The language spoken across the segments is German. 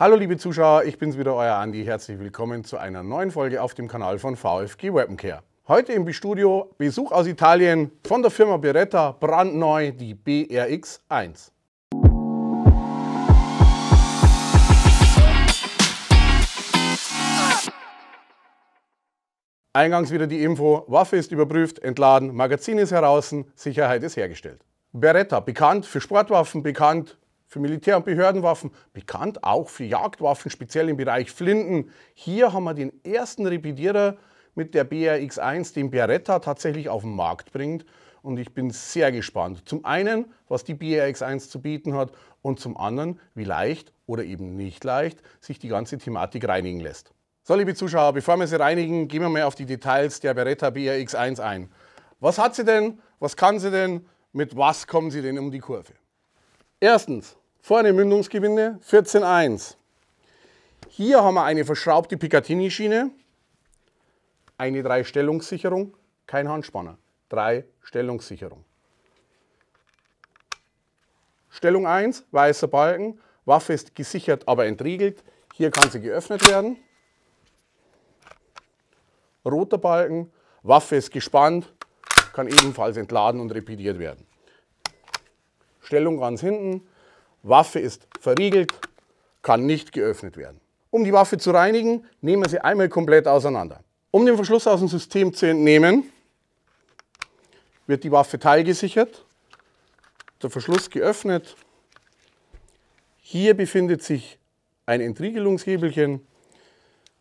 Hallo liebe Zuschauer, ich bin's wieder, euer Andi. Herzlich willkommen zu einer neuen Folge auf dem Kanal von VFG Weaponcare. Heute im Studio Besuch aus Italien von der Firma Beretta, brandneu die BRX1. Eingangs wieder die Info, Waffe ist überprüft, entladen, Magazin ist heraus, Sicherheit ist hergestellt. Beretta, bekannt für Sportwaffen, bekannt für Militär- und Behördenwaffen, bekannt auch für Jagdwaffen, speziell im Bereich Flinten. Hier haben wir den ersten Repetierer mit der BRX1, den Beretta tatsächlich auf den Markt bringt. Und ich bin sehr gespannt. Zum einen, was die BRX1 zu bieten hat und zum anderen, wie leicht oder eben nicht leicht sich die ganze Thematik reinigen lässt. So, liebe Zuschauer, bevor wir sie reinigen, gehen wir mal auf die Details der Beretta BRX1 ein. Was hat sie denn? Was kann sie denn? Mit was kommen sie denn um die Kurve? Erstens, vorne Mündungsgewinde 14,1. Hier haben wir eine verschraubte Picatinny-Schiene, eine Dreistellungssicherung, kein Handspanner, Drei-Stellungssicherung. Stellung 1, weißer Balken, Waffe ist gesichert, aber entriegelt. Hier kann sie geöffnet werden. Roter Balken, Waffe ist gespannt, kann ebenfalls entladen und repetiert werden. Stellung ganz hinten. Waffe ist verriegelt, kann nicht geöffnet werden. Um die Waffe zu reinigen, nehmen wir sie einmal komplett auseinander. Um den Verschluss aus dem System zu entnehmen, wird die Waffe teilgesichert, der Verschluss geöffnet. Hier befindet sich ein Entriegelungshebelchen.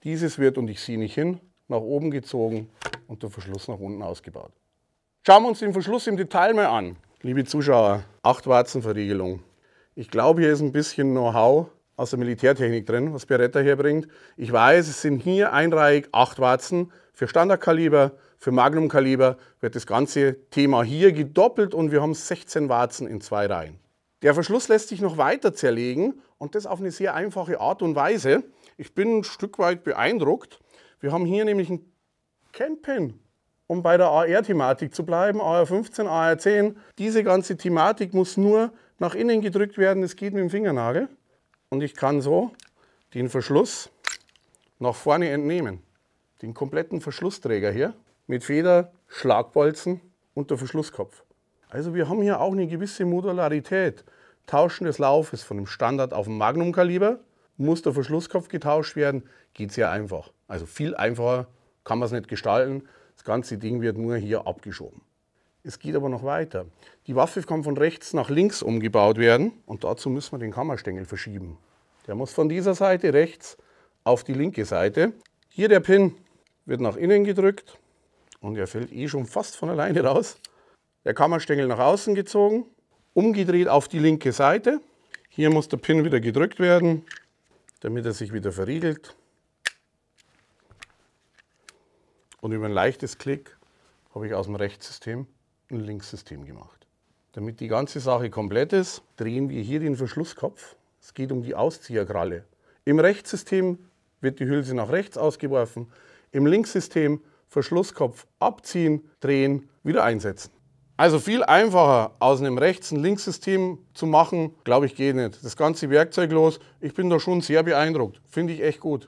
Dieses wird, und ich ziehe nicht hin, nach oben gezogen und der Verschluss nach unten ausgebaut. Schauen wir uns den Verschluss im Detail mal an. Liebe Zuschauer, acht Warzenverriegelung. Ich glaube, hier ist ein bisschen Know-how aus der Militärtechnik drin, was Beretta hier bringt. Ich weiß, es sind hier einreihig acht Warzen. Für Standardkaliber, für Magnumkaliber wird das ganze Thema hier gedoppelt und wir haben 16 Warzen in zwei Reihen. Der Verschluss lässt sich noch weiter zerlegen und das auf eine sehr einfache Art und Weise. Ich bin ein Stück weit beeindruckt. Wir haben hier nämlich einen Campen um bei der AR-Thematik zu bleiben, AR15, AR10, diese ganze Thematik muss nur nach innen gedrückt werden, das geht mit dem Fingernagel. Und ich kann so den Verschluss nach vorne entnehmen. Den kompletten Verschlussträger hier mit Feder, Schlagbolzen und der Verschlusskopf. Also wir haben hier auch eine gewisse Modularität. Tauschen des Laufes von dem Standard auf dem Magnum-Kaliber, muss der Verschlusskopf getauscht werden, geht sehr einfach. Also viel einfacher kann man es nicht gestalten ganze Ding wird nur hier abgeschoben. Es geht aber noch weiter. Die Waffe kann von rechts nach links umgebaut werden und dazu müssen wir den Kammerstängel verschieben. Der muss von dieser Seite rechts auf die linke Seite. Hier der Pin wird nach innen gedrückt und er fällt eh schon fast von alleine raus. Der Kammerstängel nach außen gezogen, umgedreht auf die linke Seite. Hier muss der Pin wieder gedrückt werden, damit er sich wieder verriegelt. Und über ein leichtes Klick habe ich aus dem Rechtssystem ein Linkssystem gemacht. Damit die ganze Sache komplett ist, drehen wir hier den Verschlusskopf. Es geht um die Auszieherkralle. Im Rechtssystem wird die Hülse nach rechts ausgeworfen. Im Linkssystem Verschlusskopf abziehen, drehen, wieder einsetzen. Also viel einfacher aus einem Rechts- und Linkssystem zu machen, glaube ich, geht nicht. Das ganze Werkzeug los, ich bin da schon sehr beeindruckt. Finde ich echt gut.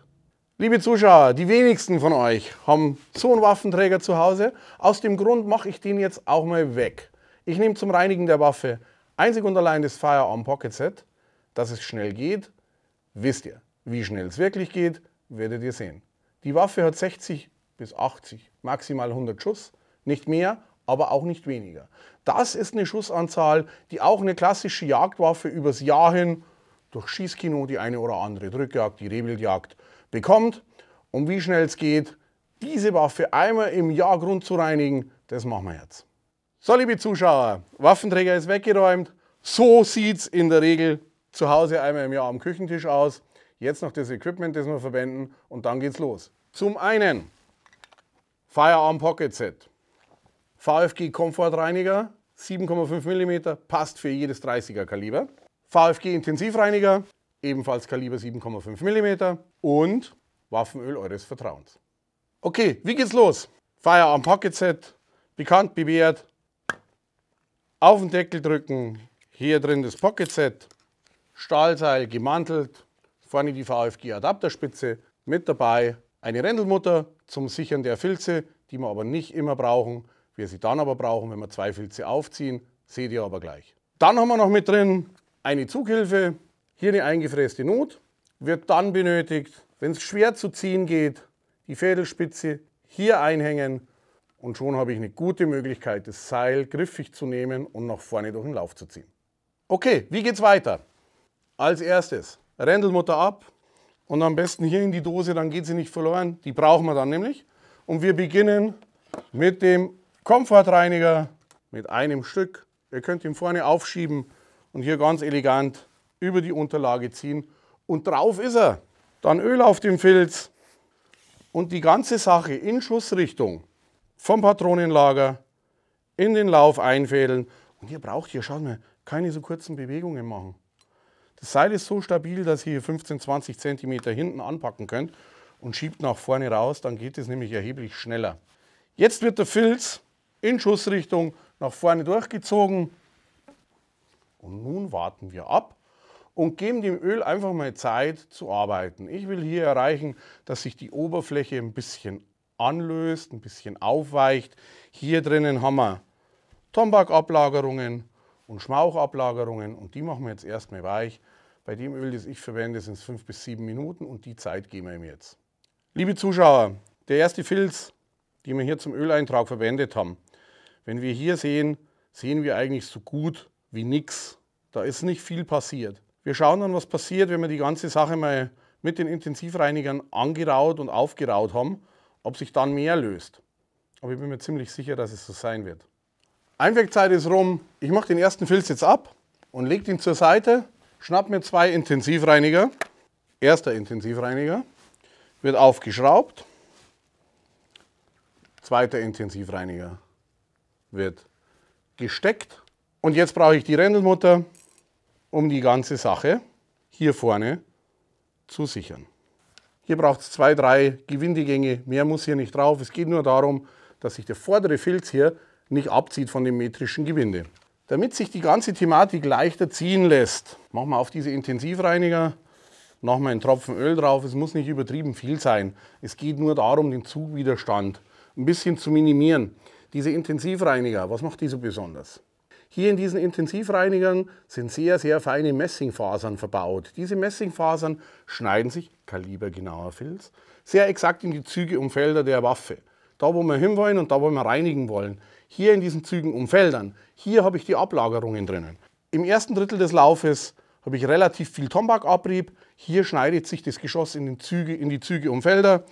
Liebe Zuschauer, die wenigsten von euch haben so einen Waffenträger zu Hause. Aus dem Grund mache ich den jetzt auch mal weg. Ich nehme zum Reinigen der Waffe einzig und allein das Firearm Pocket Set. Dass es schnell geht, wisst ihr. Wie schnell es wirklich geht, werdet ihr sehen. Die Waffe hat 60 bis 80, maximal 100 Schuss, nicht mehr, aber auch nicht weniger. Das ist eine Schussanzahl, die auch eine klassische Jagdwaffe übers Jahr hin durch Schießkino, die eine oder andere Drückjagd, die Rebeljagd, bekommt und wie schnell es geht, diese Waffe einmal im Jahr Grund zu reinigen, das machen wir jetzt. So, liebe Zuschauer, Waffenträger ist weggeräumt. So sieht es in der Regel zu Hause einmal im Jahr am Küchentisch aus. Jetzt noch das Equipment, das wir verwenden und dann geht's los. Zum einen Firearm Pocket Set. VFG Komfortreiniger, 7,5 mm, passt für jedes 30er Kaliber. VFG Intensivreiniger, ebenfalls Kaliber 7,5 mm und Waffenöl eures Vertrauens. Okay, wie geht's los? Firearm Pocket Set, bekannt, bewährt. Auf den Deckel drücken, hier drin das Pocket Set, Stahlseil gemantelt, vorne die VFG Adapterspitze, mit dabei eine Rändelmutter zum Sichern der Filze, die wir aber nicht immer brauchen. Wir sie dann aber brauchen, wenn wir zwei Filze aufziehen, seht ihr aber gleich. Dann haben wir noch mit drin eine Zughilfe, hier eine eingefräste Nut wird dann benötigt, wenn es schwer zu ziehen geht, die Fädelspitze hier einhängen und schon habe ich eine gute Möglichkeit, das Seil griffig zu nehmen und nach vorne durch den Lauf zu ziehen. Okay, wie geht's weiter? Als erstes Rändelmutter ab und am besten hier in die Dose, dann geht sie nicht verloren. Die brauchen wir dann nämlich. Und wir beginnen mit dem Komfortreiniger mit einem Stück. Ihr könnt ihn vorne aufschieben und hier ganz elegant über die Unterlage ziehen und drauf ist er. Dann Öl auf dem Filz und die ganze Sache in Schussrichtung vom Patronenlager in den Lauf einfädeln. Und ihr braucht hier, schaut mal, keine so kurzen Bewegungen machen. Das Seil ist so stabil, dass ihr 15, 20 cm hinten anpacken könnt und schiebt nach vorne raus, dann geht es nämlich erheblich schneller. Jetzt wird der Filz in Schussrichtung nach vorne durchgezogen. Und nun warten wir ab, und geben dem Öl einfach mal Zeit zu arbeiten. Ich will hier erreichen, dass sich die Oberfläche ein bisschen anlöst, ein bisschen aufweicht. Hier drinnen haben wir Tombak-Ablagerungen und Schmauchablagerungen und die machen wir jetzt erstmal weich. Bei dem Öl, das ich verwende, sind es 5 bis 7 Minuten und die Zeit geben wir ihm jetzt. Liebe Zuschauer, der erste Filz, den wir hier zum Öleintrag verwendet haben, wenn wir hier sehen, sehen wir eigentlich so gut wie nichts. Da ist nicht viel passiert. Wir schauen dann, was passiert, wenn wir die ganze Sache mal mit den Intensivreinigern angeraut und aufgeraut haben, ob sich dann mehr löst. Aber ich bin mir ziemlich sicher, dass es so sein wird. Einwegzeit ist rum. Ich mache den ersten Filz jetzt ab und lege ihn zur Seite, schnapp mir zwei Intensivreiniger. Erster Intensivreiniger wird aufgeschraubt. Zweiter Intensivreiniger wird gesteckt. Und jetzt brauche ich die Rändelmutter um die ganze Sache hier vorne zu sichern. Hier braucht es zwei, drei Gewindegänge, mehr muss hier nicht drauf. Es geht nur darum, dass sich der vordere Filz hier nicht abzieht von dem metrischen Gewinde. Damit sich die ganze Thematik leichter ziehen lässt, machen wir auf diese Intensivreiniger nochmal einen Tropfen Öl drauf. Es muss nicht übertrieben viel sein. Es geht nur darum, den Zugwiderstand ein bisschen zu minimieren. Diese Intensivreiniger, was macht die so besonders? Hier in diesen Intensivreinigern sind sehr, sehr feine Messingfasern verbaut. Diese Messingfasern schneiden sich, kalibergenauer Filz, sehr exakt in die Züge und Felder der Waffe. Da, wo wir hinwollen und da, wo wir reinigen wollen. Hier in diesen Zügen und Feldern, hier habe ich die Ablagerungen drinnen. Im ersten Drittel des Laufes habe ich relativ viel Tombakabrieb. Hier schneidet sich das Geschoss in, den Züge, in die Züge und Felder.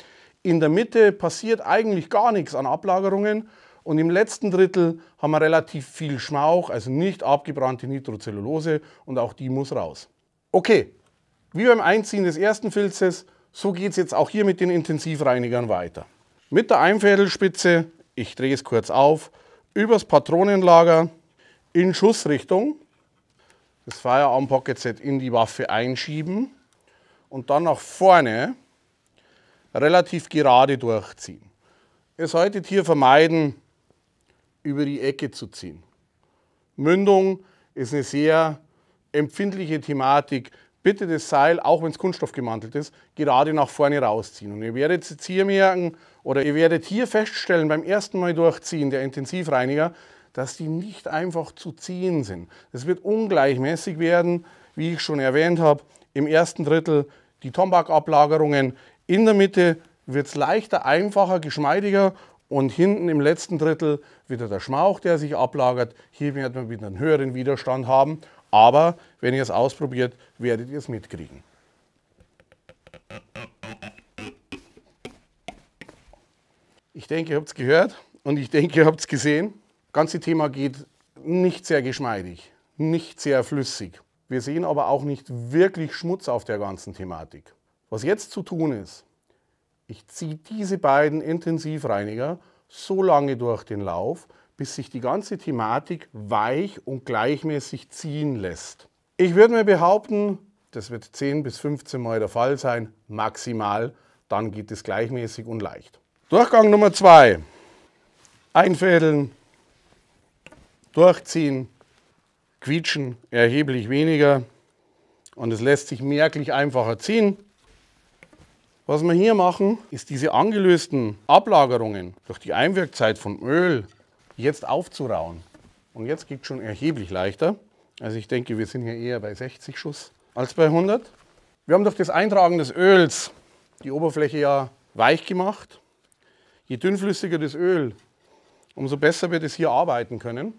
In der Mitte passiert eigentlich gar nichts an Ablagerungen. Und im letzten Drittel haben wir relativ viel Schmauch, also nicht abgebrannte Nitrocellulose und auch die muss raus. Okay, wie beim Einziehen des ersten Filzes, so geht es jetzt auch hier mit den Intensivreinigern weiter. Mit der Einfädelspitze, ich drehe es kurz auf, übers Patronenlager in Schussrichtung, das Firearm Pocket Set in die Waffe einschieben und dann nach vorne relativ gerade durchziehen. Ihr solltet hier vermeiden, über die Ecke zu ziehen. Mündung ist eine sehr empfindliche Thematik. Bitte das Seil, auch wenn es Kunststoff gemantelt ist, gerade nach vorne rausziehen. Und ihr werdet jetzt hier merken oder ihr werdet hier feststellen beim ersten Mal durchziehen, der Intensivreiniger, dass die nicht einfach zu ziehen sind. Es wird ungleichmäßig werden, wie ich schon erwähnt habe, im ersten Drittel die Tombak-Ablagerungen. In der Mitte wird es leichter, einfacher, geschmeidiger und hinten im letzten Drittel wieder der Schmauch, der sich ablagert. Hier wird man wieder einen höheren Widerstand haben. Aber wenn ihr es ausprobiert, werdet ihr es mitkriegen. Ich denke, ihr habt es gehört und ich denke, ihr habt es gesehen. Das ganze Thema geht nicht sehr geschmeidig, nicht sehr flüssig. Wir sehen aber auch nicht wirklich Schmutz auf der ganzen Thematik. Was jetzt zu tun ist, ich ziehe diese beiden Intensivreiniger so lange durch den Lauf, bis sich die ganze Thematik weich und gleichmäßig ziehen lässt. Ich würde mir behaupten, das wird 10 bis 15 Mal der Fall sein, maximal, dann geht es gleichmäßig und leicht. Durchgang Nummer 2. Einfädeln, durchziehen, quietschen erheblich weniger und es lässt sich merklich einfacher ziehen. Was wir hier machen, ist diese angelösten Ablagerungen durch die Einwirkzeit von Öl jetzt aufzurauen. Und jetzt geht es schon erheblich leichter. Also ich denke, wir sind hier eher bei 60 Schuss als bei 100. Wir haben durch das Eintragen des Öls die Oberfläche ja weich gemacht. Je dünnflüssiger das Öl, umso besser wird es hier arbeiten können.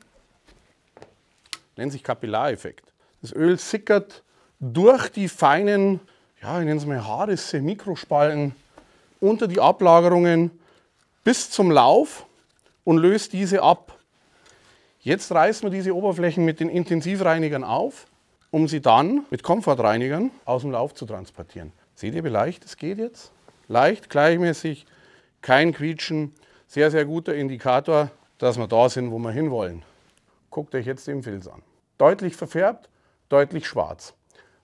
Nennt sich Kapillareffekt. Das Öl sickert durch die feinen ja, ich nenne es mal Haarrisse, Mikrospalten unter die Ablagerungen bis zum Lauf und löst diese ab. Jetzt reißen wir diese Oberflächen mit den Intensivreinigern auf, um sie dann mit Komfortreinigern aus dem Lauf zu transportieren. Seht ihr, wie leicht es geht jetzt? Leicht, gleichmäßig, kein Quietschen. Sehr, sehr guter Indikator, dass wir da sind, wo wir hinwollen. Guckt euch jetzt den Filz an. Deutlich verfärbt, deutlich schwarz.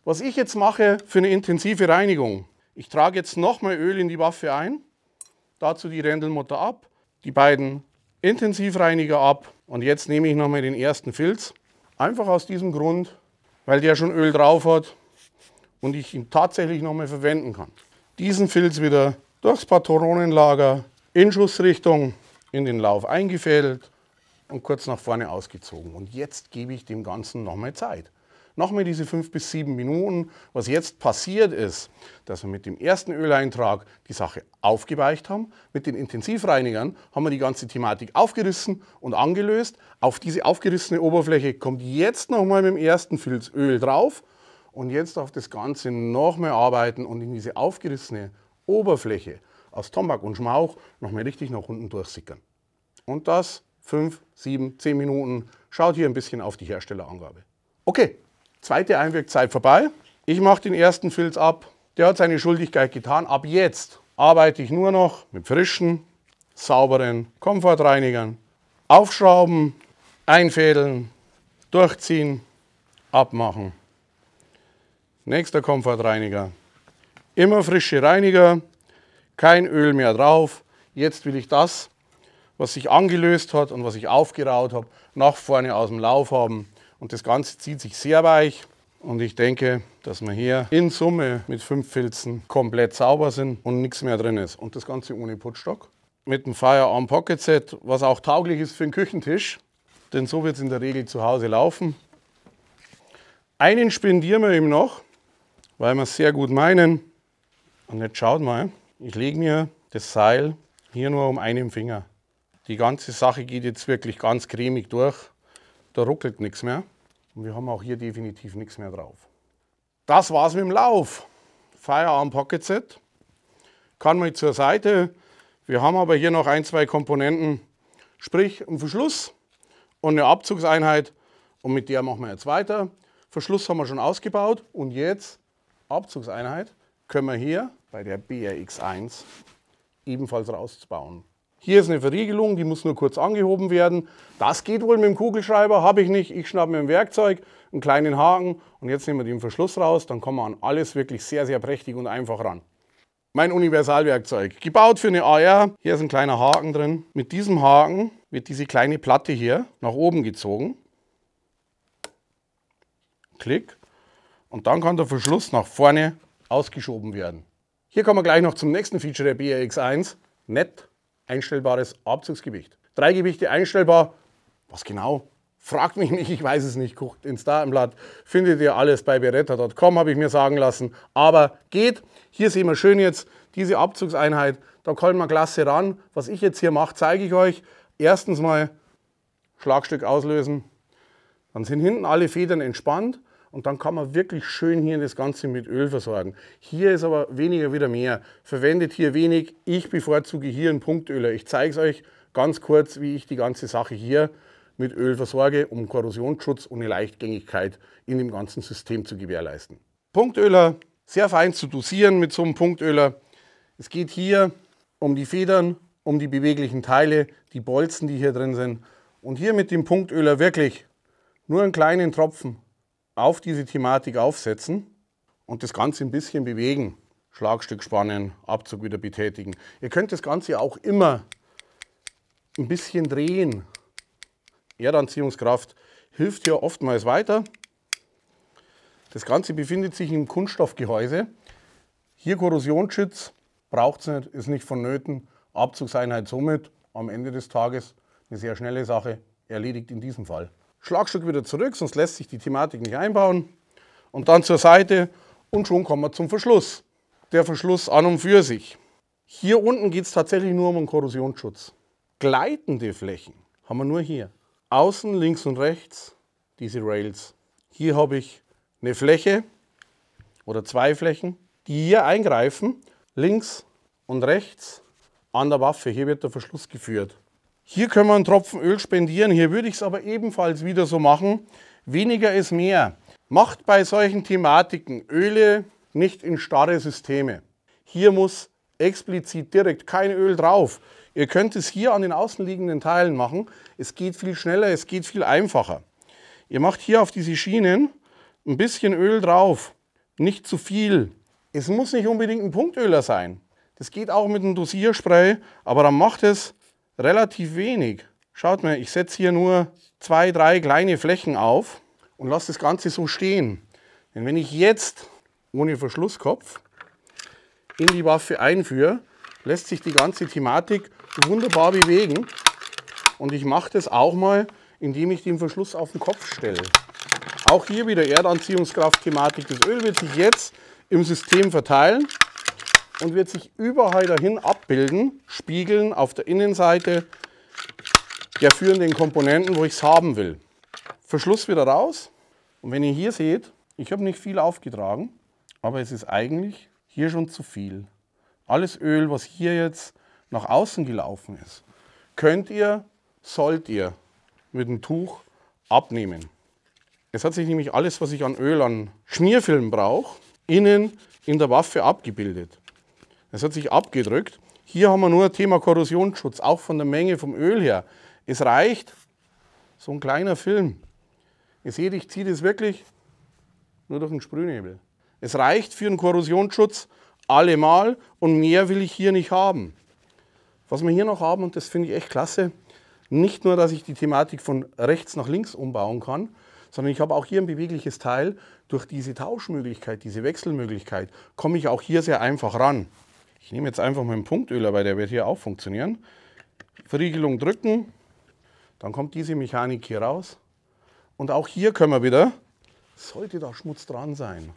Was ich jetzt mache für eine intensive Reinigung, ich trage jetzt nochmal Öl in die Waffe ein, dazu die Rändelmutter ab, die beiden Intensivreiniger ab und jetzt nehme ich nochmal den ersten Filz. Einfach aus diesem Grund, weil der schon Öl drauf hat und ich ihn tatsächlich nochmal verwenden kann. Diesen Filz wieder durchs Patronenlager in Schussrichtung in den Lauf eingefädelt und kurz nach vorne ausgezogen. Und jetzt gebe ich dem Ganzen nochmal Zeit nochmal diese fünf bis sieben Minuten. Was jetzt passiert ist, dass wir mit dem ersten Öleintrag die Sache aufgeweicht haben. Mit den Intensivreinigern haben wir die ganze Thematik aufgerissen und angelöst. Auf diese aufgerissene Oberfläche kommt jetzt nochmal mit dem ersten Filz Öl drauf. Und jetzt darf das Ganze nochmal arbeiten und in diese aufgerissene Oberfläche aus Tombak und Schmauch nochmal richtig nach unten durchsickern. Und das 5, 7, 10 Minuten. Schaut hier ein bisschen auf die Herstellerangabe. Okay, Zweite Einwirkzeit vorbei. Ich mache den ersten Filz ab. Der hat seine Schuldigkeit getan. Ab jetzt arbeite ich nur noch mit frischen, sauberen Komfortreinigern. Aufschrauben, einfädeln, durchziehen, abmachen. Nächster Komfortreiniger. Immer frische Reiniger, kein Öl mehr drauf. Jetzt will ich das, was sich angelöst hat und was ich aufgeraut habe, nach vorne aus dem Lauf haben. Und das Ganze zieht sich sehr weich. Und ich denke, dass wir hier in Summe mit fünf Filzen komplett sauber sind und nichts mehr drin ist. Und das Ganze ohne Putzstock. Mit einem Firearm Pocket Set, was auch tauglich ist für den Küchentisch. Denn so wird es in der Regel zu Hause laufen. Einen spendieren wir ihm noch, weil wir es sehr gut meinen. Und jetzt schaut mal, ich lege mir das Seil hier nur um einen Finger. Die ganze Sache geht jetzt wirklich ganz cremig durch. Da ruckelt nichts mehr. Und wir haben auch hier definitiv nichts mehr drauf. Das war's mit dem Lauf. Firearm Pocket Set. Kann man zur Seite. Wir haben aber hier noch ein, zwei Komponenten, sprich ein Verschluss und eine Abzugseinheit. Und mit der machen wir jetzt weiter. Verschluss haben wir schon ausgebaut und jetzt Abzugseinheit können wir hier bei der BRX1 ebenfalls rausbauen. Hier ist eine Verriegelung, die muss nur kurz angehoben werden. Das geht wohl mit dem Kugelschreiber, habe ich nicht. Ich schnappe mir ein Werkzeug, einen kleinen Haken und jetzt nehmen wir den Verschluss raus. Dann kommen wir an alles wirklich sehr, sehr prächtig und einfach ran. Mein Universalwerkzeug, gebaut für eine AR. Hier ist ein kleiner Haken drin. Mit diesem Haken wird diese kleine Platte hier nach oben gezogen. Klick. Und dann kann der Verschluss nach vorne ausgeschoben werden. Hier kommen wir gleich noch zum nächsten Feature der BRX1. Nett einstellbares Abzugsgewicht. Drei Gewichte einstellbar. Was genau? Fragt mich nicht, ich weiß es nicht. Guckt ins Datenblatt. findet ihr alles bei beretta.com, habe ich mir sagen lassen. Aber geht. Hier sehen wir schön jetzt diese Abzugseinheit. Da kommen wir klasse ran. Was ich jetzt hier mache, zeige ich euch. Erstens mal Schlagstück auslösen. Dann sind hinten alle Federn entspannt. Und dann kann man wirklich schön hier das Ganze mit Öl versorgen. Hier ist aber weniger wieder mehr. Verwendet hier wenig. Ich bevorzuge hier einen Punktöler. Ich zeige es euch ganz kurz, wie ich die ganze Sache hier mit Öl versorge, um Korrosionsschutz und eine Leichtgängigkeit in dem ganzen System zu gewährleisten. Punktöler, sehr fein zu dosieren mit so einem Punktöler. Es geht hier um die Federn, um die beweglichen Teile, die Bolzen, die hier drin sind. Und hier mit dem Punktöler wirklich nur einen kleinen Tropfen auf diese Thematik aufsetzen und das Ganze ein bisschen bewegen. Schlagstück spannen, Abzug wieder betätigen. Ihr könnt das Ganze auch immer ein bisschen drehen. Erdanziehungskraft hilft hier oftmals weiter. Das Ganze befindet sich im Kunststoffgehäuse. Hier Korrosionsschutz braucht es nicht, ist nicht vonnöten. Abzugseinheit somit am Ende des Tages eine sehr schnelle Sache, erledigt in diesem Fall. Schlagstück wieder zurück, sonst lässt sich die Thematik nicht einbauen. Und dann zur Seite und schon kommen wir zum Verschluss. Der Verschluss an und für sich. Hier unten geht es tatsächlich nur um einen Korrosionsschutz. Gleitende Flächen haben wir nur hier. Außen, links und rechts diese Rails. Hier habe ich eine Fläche oder zwei Flächen, die hier eingreifen, links und rechts an der Waffe. Hier wird der Verschluss geführt. Hier können wir einen Tropfen Öl spendieren, hier würde ich es aber ebenfalls wieder so machen. Weniger ist mehr. Macht bei solchen Thematiken Öle nicht in starre Systeme. Hier muss explizit direkt kein Öl drauf. Ihr könnt es hier an den außenliegenden Teilen machen. Es geht viel schneller, es geht viel einfacher. Ihr macht hier auf diese Schienen ein bisschen Öl drauf. Nicht zu viel. Es muss nicht unbedingt ein Punktöler sein. Das geht auch mit einem Dosierspray, aber dann macht es relativ wenig. Schaut mal, ich setze hier nur zwei, drei kleine Flächen auf und lasse das Ganze so stehen. Denn wenn ich jetzt ohne Verschlusskopf in die Waffe einführe, lässt sich die ganze Thematik wunderbar bewegen. Und ich mache das auch mal, indem ich den Verschluss auf den Kopf stelle. Auch hier wieder Erdanziehungskraft-Thematik. Das Öl wird sich jetzt im System verteilen und wird sich überall dahin abbilden, spiegeln auf der Innenseite der führenden Komponenten, wo ich es haben will. Verschluss wieder raus. Und wenn ihr hier seht, ich habe nicht viel aufgetragen, aber es ist eigentlich hier schon zu viel. Alles Öl, was hier jetzt nach außen gelaufen ist, könnt ihr, sollt ihr mit dem Tuch abnehmen. Es hat sich nämlich alles, was ich an Öl, an Schmierfilm brauche, innen in der Waffe abgebildet. Es hat sich abgedrückt. Hier haben wir nur ein Thema Korrosionsschutz, auch von der Menge vom Öl her. Es reicht so ein kleiner Film. Ihr seht, ich ziehe das wirklich nur durch den Sprühnebel. Es reicht für einen Korrosionsschutz allemal und mehr will ich hier nicht haben. Was wir hier noch haben, und das finde ich echt klasse, nicht nur, dass ich die Thematik von rechts nach links umbauen kann, sondern ich habe auch hier ein bewegliches Teil. Durch diese Tauschmöglichkeit, diese Wechselmöglichkeit, komme ich auch hier sehr einfach ran. Ich nehme jetzt einfach meinen Punktöler, weil der wird hier auch funktionieren. Verriegelung drücken, dann kommt diese Mechanik hier raus. Und auch hier können wir wieder, sollte da Schmutz dran sein,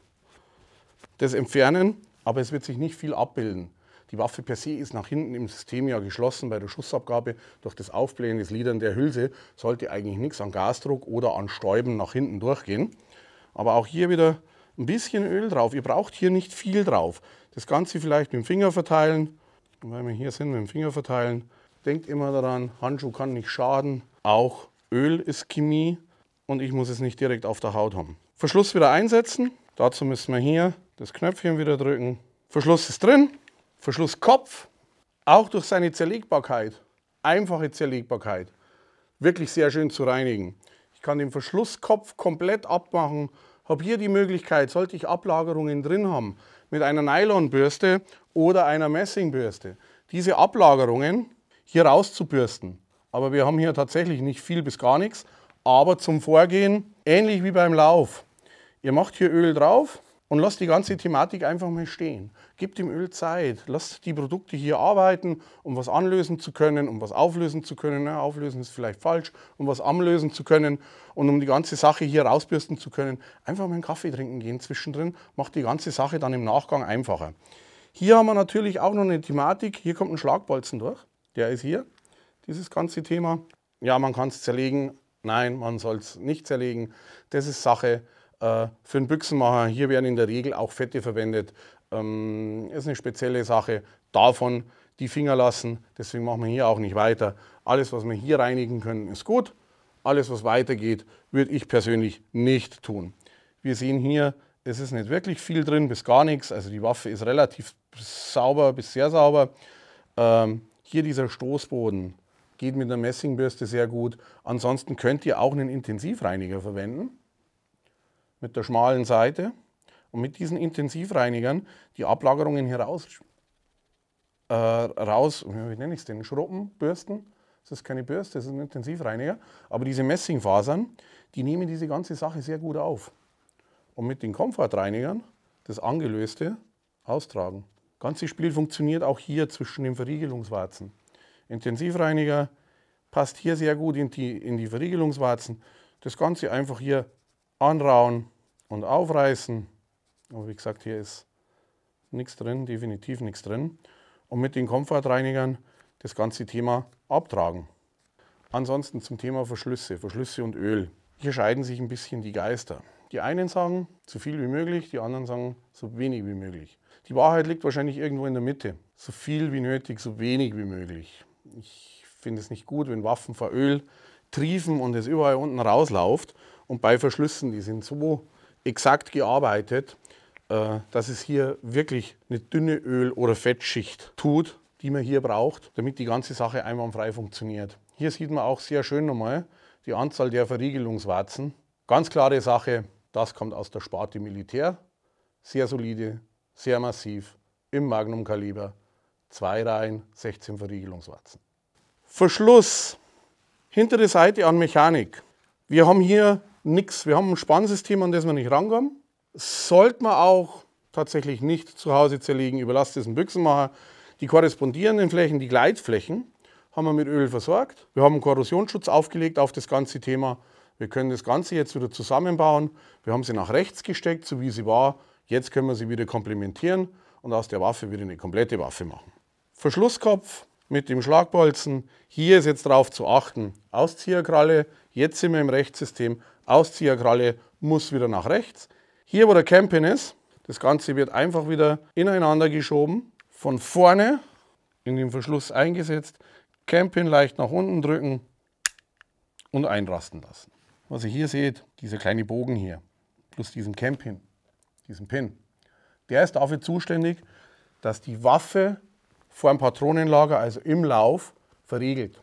das entfernen, aber es wird sich nicht viel abbilden. Die Waffe per se ist nach hinten im System ja geschlossen bei der Schussabgabe. Durch das Aufblähen des Lidern der Hülse sollte eigentlich nichts an Gasdruck oder an Stäuben nach hinten durchgehen. Aber auch hier wieder ein bisschen Öl drauf. Ihr braucht hier nicht viel drauf. Das Ganze vielleicht mit dem Finger verteilen. Und wenn wir hier sind, mit dem Finger verteilen. Denkt immer daran, Handschuh kann nicht schaden. Auch Öl ist Chemie und ich muss es nicht direkt auf der Haut haben. Verschluss wieder einsetzen. Dazu müssen wir hier das Knöpfchen wieder drücken. Verschluss ist drin. Verschlusskopf. Auch durch seine Zerlegbarkeit, einfache Zerlegbarkeit, wirklich sehr schön zu reinigen. Ich kann den Verschlusskopf komplett abmachen habe hier die Möglichkeit, sollte ich Ablagerungen drin haben, mit einer Nylonbürste oder einer Messingbürste, diese Ablagerungen hier rauszubürsten. Aber wir haben hier tatsächlich nicht viel bis gar nichts. Aber zum Vorgehen, ähnlich wie beim Lauf. Ihr macht hier Öl drauf, und lasst die ganze Thematik einfach mal stehen. Gib dem Öl Zeit, lasst die Produkte hier arbeiten, um was anlösen zu können, um was auflösen zu können. Ne, auflösen ist vielleicht falsch, um was anlösen zu können und um die ganze Sache hier rausbürsten zu können. Einfach mal einen Kaffee trinken gehen zwischendrin, macht die ganze Sache dann im Nachgang einfacher. Hier haben wir natürlich auch noch eine Thematik. Hier kommt ein Schlagbolzen durch, der ist hier, dieses ganze Thema. Ja, man kann es zerlegen. Nein, man soll es nicht zerlegen. Das ist Sache äh, für einen Büchsenmacher, hier werden in der Regel auch Fette verwendet. Ähm, ist eine spezielle Sache. Davon die Finger lassen, deswegen machen wir hier auch nicht weiter. Alles, was wir hier reinigen können, ist gut. Alles, was weitergeht, würde ich persönlich nicht tun. Wir sehen hier, es ist nicht wirklich viel drin, bis gar nichts. Also die Waffe ist relativ sauber, bis sehr sauber. Ähm, hier dieser Stoßboden geht mit einer Messingbürste sehr gut. Ansonsten könnt ihr auch einen Intensivreiniger verwenden mit der schmalen Seite und mit diesen Intensivreinigern die Ablagerungen hier raus, äh, raus wie nenne ich es denn, Schrubben, Das ist keine Bürste, das ist ein Intensivreiniger. Aber diese Messingfasern, die nehmen diese ganze Sache sehr gut auf. Und mit den Komfortreinigern das Angelöste austragen. Das ganze Spiel funktioniert auch hier zwischen den Verriegelungswarzen. Intensivreiniger passt hier sehr gut in die, in die Verriegelungswarzen. Das Ganze einfach hier anrauen und aufreißen. Aber wie gesagt, hier ist nichts drin, definitiv nichts drin. Und mit den Komfortreinigern das ganze Thema abtragen. Ansonsten zum Thema Verschlüsse, Verschlüsse und Öl. Hier scheiden sich ein bisschen die Geister. Die einen sagen, so viel wie möglich, die anderen sagen, so wenig wie möglich. Die Wahrheit liegt wahrscheinlich irgendwo in der Mitte. So viel wie nötig, so wenig wie möglich. Ich finde es nicht gut, wenn Waffen vor Öl triefen und es überall unten rausläuft und bei Verschlüssen, die sind so exakt gearbeitet, äh, dass es hier wirklich eine dünne Öl- oder Fettschicht tut, die man hier braucht, damit die ganze Sache einwandfrei funktioniert. Hier sieht man auch sehr schön nochmal die Anzahl der Verriegelungswarzen. Ganz klare Sache, das kommt aus der Sparte Militär. Sehr solide, sehr massiv, im Magnum-Kaliber. Zwei Reihen, 16 Verriegelungswarzen. Verschluss. Hintere Seite an Mechanik. Wir haben hier Nix. Wir haben ein Spannsystem, an das wir nicht rankommen. Sollte man auch tatsächlich nicht zu Hause zerlegen. Überlasst es einen Büchsenmacher. Die korrespondierenden Flächen, die Gleitflächen, haben wir mit Öl versorgt. Wir haben einen Korrosionsschutz aufgelegt auf das ganze Thema. Wir können das Ganze jetzt wieder zusammenbauen. Wir haben sie nach rechts gesteckt, so wie sie war. Jetzt können wir sie wieder komplementieren und aus der Waffe wieder eine komplette Waffe machen. Verschlusskopf mit dem Schlagbolzen. Hier ist jetzt darauf zu achten. Auszieherkralle. Jetzt sind wir im Rechtssystem. Auszieherkralle muss wieder nach rechts. Hier, wo der Camp ist, das Ganze wird einfach wieder ineinander geschoben. Von vorne in den Verschluss eingesetzt, Camp leicht nach unten drücken und einrasten lassen. Was ihr hier seht, dieser kleine Bogen hier, plus diesen Camp diesen Pin, der ist dafür zuständig, dass die Waffe vor dem Patronenlager, also im Lauf, verriegelt.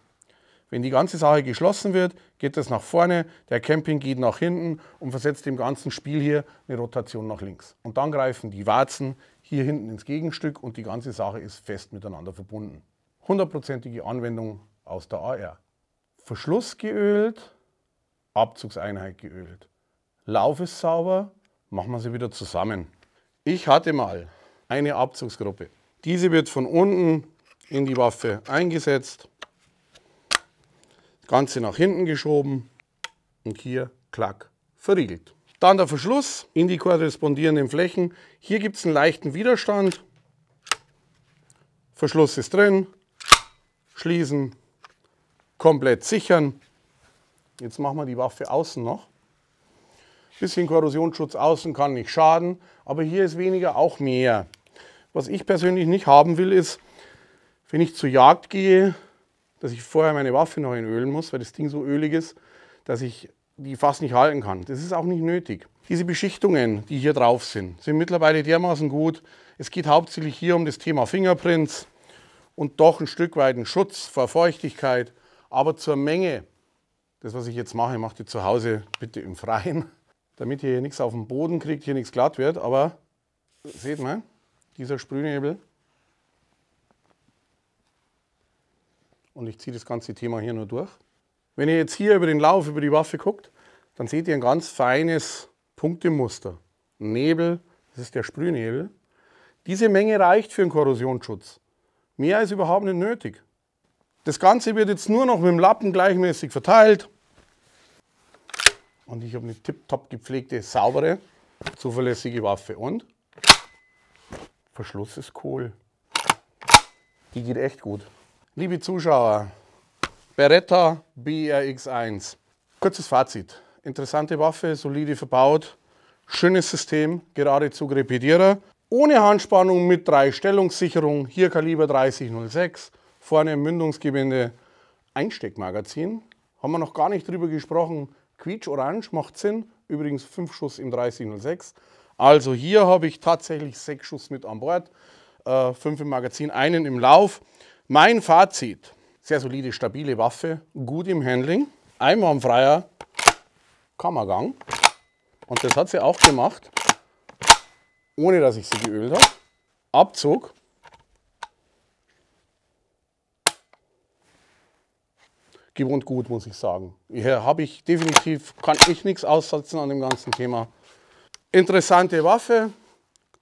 Wenn die ganze Sache geschlossen wird, geht das nach vorne, der Camping geht nach hinten und versetzt dem ganzen Spiel hier eine Rotation nach links. Und dann greifen die Warzen hier hinten ins Gegenstück und die ganze Sache ist fest miteinander verbunden. Hundertprozentige Anwendung aus der AR. Verschluss geölt, Abzugseinheit geölt. Lauf ist sauber, machen wir sie wieder zusammen. Ich hatte mal eine Abzugsgruppe. Diese wird von unten in die Waffe eingesetzt Ganze nach hinten geschoben und hier, klack, verriegelt. Dann der Verschluss in die korrespondierenden Flächen. Hier gibt es einen leichten Widerstand. Verschluss ist drin. Schließen. Komplett sichern. Jetzt machen wir die Waffe außen noch. bisschen Korrosionsschutz außen kann nicht schaden, aber hier ist weniger auch mehr. Was ich persönlich nicht haben will, ist, wenn ich zur Jagd gehe, dass ich vorher meine Waffe noch in Öl muss, weil das Ding so ölig ist, dass ich die fast nicht halten kann. Das ist auch nicht nötig. Diese Beschichtungen, die hier drauf sind, sind mittlerweile dermaßen gut. Es geht hauptsächlich hier um das Thema Fingerprints und doch ein Stück weit einen Schutz vor Feuchtigkeit. Aber zur Menge, das was ich jetzt mache, macht ihr zu Hause bitte im Freien, damit ihr hier nichts auf dem Boden kriegt, hier nichts glatt wird. Aber seht mal, dieser Sprühnebel, und ich ziehe das ganze Thema hier nur durch. Wenn ihr jetzt hier über den Lauf, über die Waffe guckt, dann seht ihr ein ganz feines Punktemuster. Nebel, das ist der Sprühnebel. Diese Menge reicht für einen Korrosionsschutz. Mehr ist überhaupt nicht nötig. Das Ganze wird jetzt nur noch mit dem Lappen gleichmäßig verteilt. Und ich habe eine tiptop gepflegte, saubere, zuverlässige Waffe. Und Verschluss ist cool. Die geht echt gut. Liebe Zuschauer, Beretta BRX1. Kurzes Fazit. Interessante Waffe, solide verbaut, schönes System, geradezu Grepidierer. Ohne Handspannung mit drei Stellungssicherung, hier Kaliber 3006, vorne im Mündungsgebinde Einsteckmagazin. Haben wir noch gar nicht drüber gesprochen. Quietsch-Orange macht Sinn, übrigens 5 Schuss im 3006. Also hier habe ich tatsächlich 6 Schuss mit an Bord, 5 äh, im Magazin, einen im Lauf. Mein Fazit, sehr solide, stabile Waffe, gut im Handling, einwandfreier Kammergang. Und das hat sie auch gemacht, ohne dass ich sie geölt habe. Abzug. Gewohnt gut, muss ich sagen. Hier habe ich definitiv, kann ich nichts aussetzen an dem ganzen Thema. Interessante Waffe,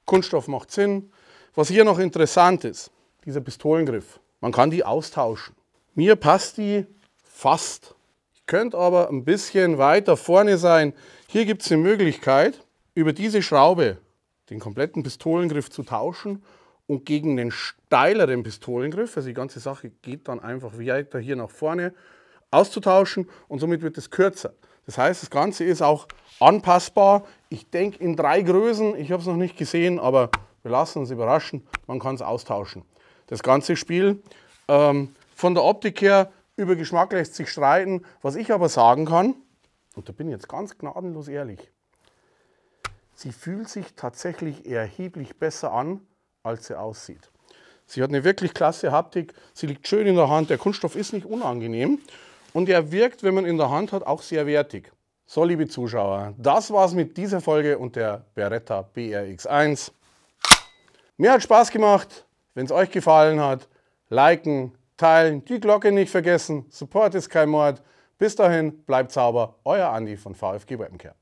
Kunststoff macht Sinn. Was hier noch interessant ist, dieser Pistolengriff. Man kann die austauschen. Mir passt die fast. Ich könnte aber ein bisschen weiter vorne sein. Hier gibt es die Möglichkeit, über diese Schraube den kompletten Pistolengriff zu tauschen und gegen den steileren Pistolengriff, also die ganze Sache geht dann einfach weiter hier nach vorne, auszutauschen und somit wird es kürzer. Das heißt, das Ganze ist auch anpassbar. Ich denke in drei Größen, ich habe es noch nicht gesehen, aber wir lassen uns überraschen, man kann es austauschen das ganze Spiel. Ähm, von der Optik her, über Geschmack lässt sich streiten. Was ich aber sagen kann, und da bin ich jetzt ganz gnadenlos ehrlich, sie fühlt sich tatsächlich erheblich besser an, als sie aussieht. Sie hat eine wirklich klasse Haptik, sie liegt schön in der Hand, der Kunststoff ist nicht unangenehm und er wirkt, wenn man ihn in der Hand hat, auch sehr wertig. So, liebe Zuschauer, das war's mit dieser Folge und der Beretta BRX1. Mir hat Spaß gemacht. Wenn es euch gefallen hat, liken, teilen, die Glocke nicht vergessen. Support ist kein Mord. Bis dahin, bleibt sauber. Euer Andi von VfG Webcare.